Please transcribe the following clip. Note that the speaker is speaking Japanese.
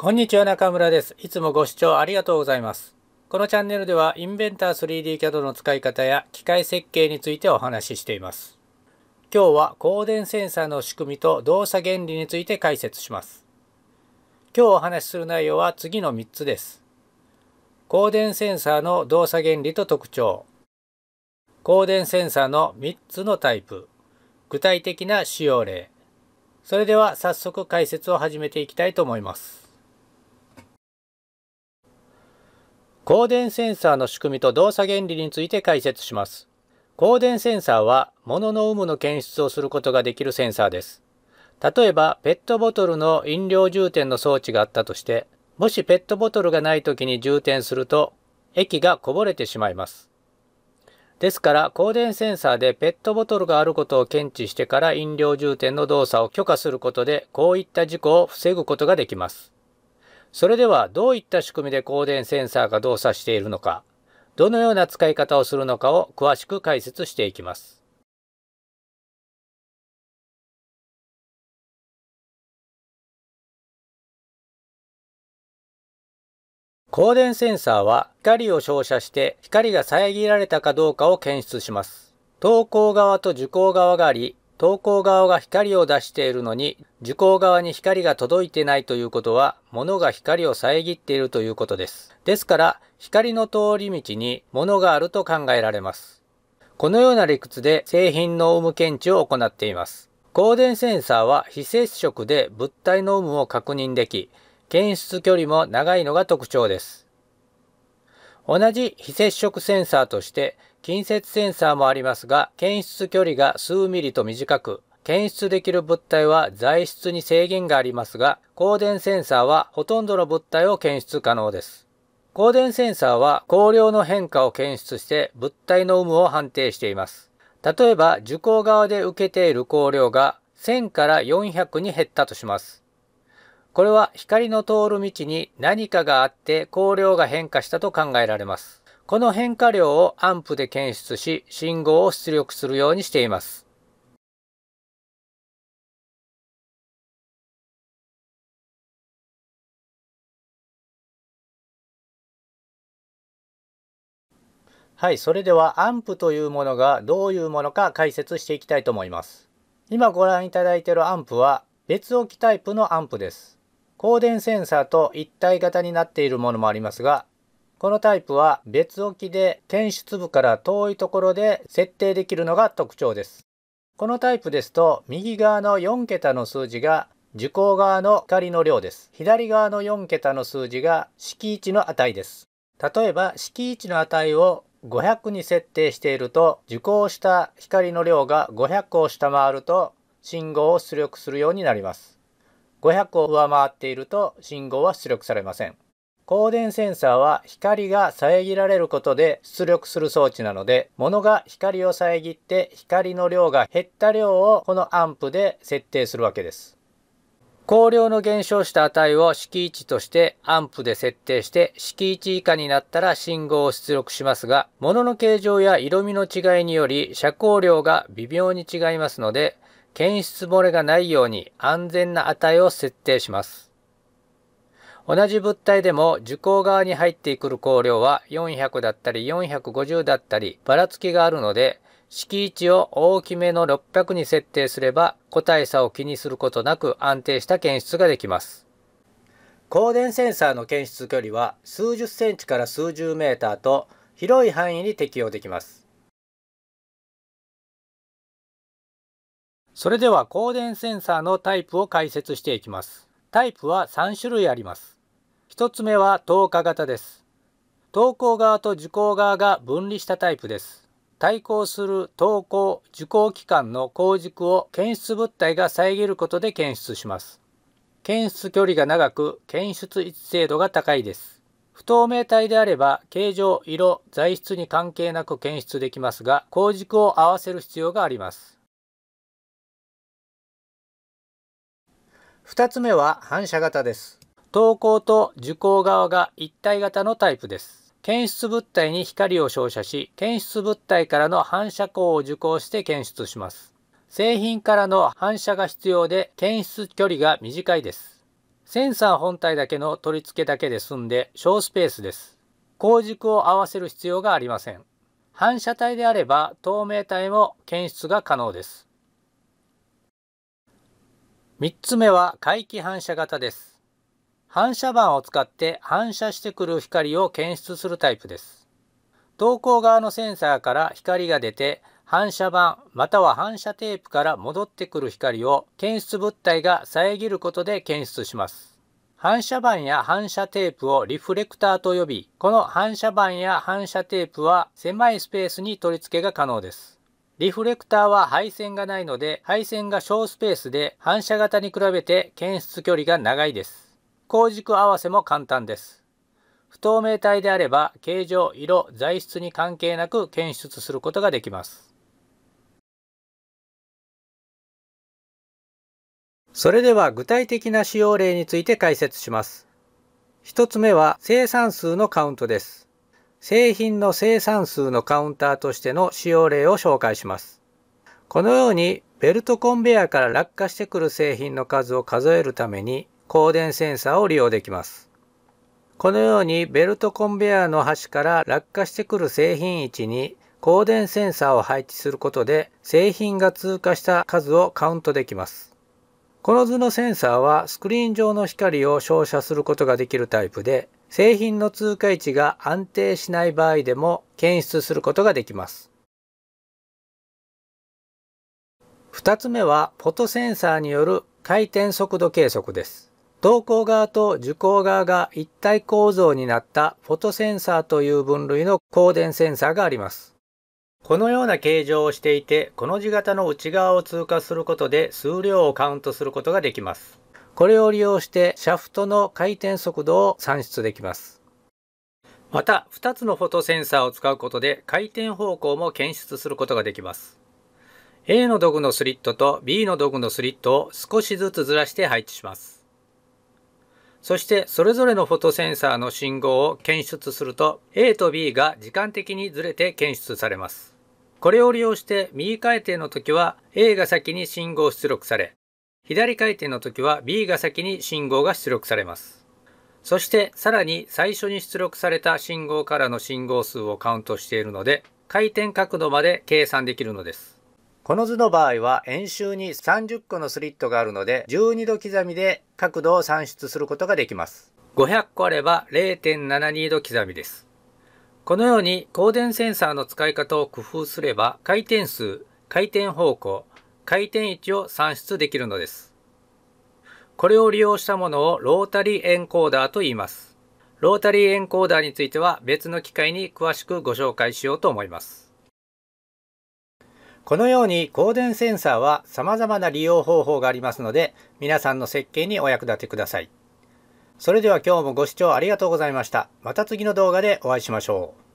こんにちは中村です。いつもご視聴ありがとうございます。このチャンネルではインベンター 3DCAD の使い方や機械設計についてお話ししています。今日は光電センサーの仕組みと動作原理について解説します。今日お話しする内容は次の3つです。光電センサーの動作原理と特徴。光電センサーの3つのタイプ。具体的な使用例。それでは早速解説を始めていきたいと思います。光電センサーの仕組みと動作原理について解説します。光電センサーは物の有無の検出をすることができるセンサーです。例えば、ペットボトルの飲料充填の装置があったとして、もしペットボトルがない時に充填すると、液がこぼれてしまいます。ですから、光電センサーでペットボトルがあることを検知してから飲料充填の動作を許可することで、こういった事故を防ぐことができます。それではどういった仕組みで光電センサーが動作しているのか、どのような使い方をするのかを詳しく解説していきます。光電センサーは光を照射して光が遮られたかどうかを検出します。投稿側と受光側があり、投稿側が光を出しているのに、受光側に光が届いてないということは、物が光を遮っているということです。ですから、光の通り道に物があると考えられます。このような理屈で製品の有無検知を行っています。光電センサーは非接触で物体の有無を確認でき、検出距離も長いのが特徴です。同じ非接触センサーとして近接センサーもありますが、検出距離が数ミリと短く、検出できる物体は材質に制限がありますが、光電センサーはほとんどの物体を検出可能です。光電センサーは光量の変化を検出して物体の有無を判定しています。例えば、受光側で受けている光量が1000から400に減ったとします。これは光の通る道に何かがあって光量が変化したと考えられます。この変化量をアンプで検出し、信号を出力するようにしています。はい、それではアンプというものがどういうものか解説していきたいと思います。今ご覧いただいているアンプは別置きタイプのアンプです。光電センサーと一体型になっているものもありますが、このタイプは別置きで転出部から遠いところで設定できるのが特徴です。このタイプですと右側の4桁の数字が受光側の光の量です。左側の4桁の数字が式位置の値です。例えば式位置の値を500に設定していると受光した光の量が500を下回ると信号を出力するようになります。500を上回っていると信号は出力されません。光電センサーは光が遮られることで出力する装置なので、物が光を遮って光の量が減った量をこのアンプで設定するわけです。光量の減少した値を式位置としてアンプで設定して式位置以下になったら信号を出力しますが、物の形状や色味の違いにより遮光量が微妙に違いますので、検出漏れがないように安全な値を設定します。同じ物体でも受光側に入ってくる光量は400だったり450だったりばらつきがあるので式位置を大きめの600に設定すれば個体差を気にすることなく安定した検出ができます。光電センサーの検出距離は数十センチから数十メーターと広い範囲に適用できます。それでは光電センサーのタイプを解説していきます。タイプは3種類あります。1つ目は等価型です。投稿側と受講側が分離したタイプです。対抗する投稿・受講機関の構軸を検出物体が遮ることで検出します。検出距離が長く、検出位置精度が高いです。不透明体であれば、形状、色、材質に関係なく検出できますが、構軸を合わせる必要があります。2つ目は反射型です。投稿と受講側が一体型のタイプです。検出物体に光を照射し、検出物体からの反射光を受講して検出します。製品からの反射が必要で検出距離が短いです。センサー本体だけの取り付けだけで済んで小スペースです。光軸を合わせる必要がありません。反射体であれば透明体も検出が可能です。3つ目は回帰反射型です。反射板を使って反射してくる光を検出するタイプです。投稿側のセンサーから光が出て反射板または反射テープから戻ってくる光を検出物体が遮ることで検出します。反射板や反射テープをリフレクターと呼び、この反射板や反射テープは狭いスペースに取り付けが可能です。リフレクターは配線がないので、配線が小スペースで反射型に比べて検出距離が長いです。光軸合わせも簡単です。不透明体であれば形状、色、材質に関係なく検出することができます。それでは具体的な使用例について解説します。1つ目は生産数のカウントです。製品の生産数のカウンターとしての使用例を紹介します。このようにベルトコンベヤーから落下してくる製品の数を数えるために光電センサーを利用できます。このようにベルトコンベヤーの端から落下してくる製品位置に光電センサーを配置することで製品が通過した数をカウントできます。この図のセンサーはスクリーン上の光を照射することができるタイプで製品の通過位置が安定しない場合でも検出することができます。2つ目はフォトセンサーによる回転速度計測です。投稿側と受光側が一体構造になったフォトセンサーという分類の光電センサーがあります。このような形状をしていて、この字型の内側を通過することで数量をカウントすることができます。これを利用してシャフトの回転速度を算出できます。また、2つのフォトセンサーを使うことで回転方向も検出することができます。A のドグのスリットと B のドグのスリットを少しずつずらして配置します。そしてそれぞれのフォトセンサーの信号を検出すると A と B が時間的にずれて検出されます。これを利用して右回転の時は A が先に信号出力され、左回転の時は B が先に信号が出力されます。そしてさらに最初に出力された信号からの信号数をカウントしているので、回転角度まで計算できるのです。この図の場合は円周に30個のスリットがあるので12度刻みで角度を算出することができます。500個あれば0.72度刻みです。このように光電センサーの使い方を工夫すれば回転数、回転方向、回転位置を算出できるのです。これを利用したものをロータリーエンコーダーと言います。ロータリーエンコーダーについては別の機会に詳しくご紹介しようと思います。このように光電センサーは様々な利用方法がありますので、皆さんの設計にお役立てください。それでは今日もご視聴ありがとうございました。また次の動画でお会いしましょう。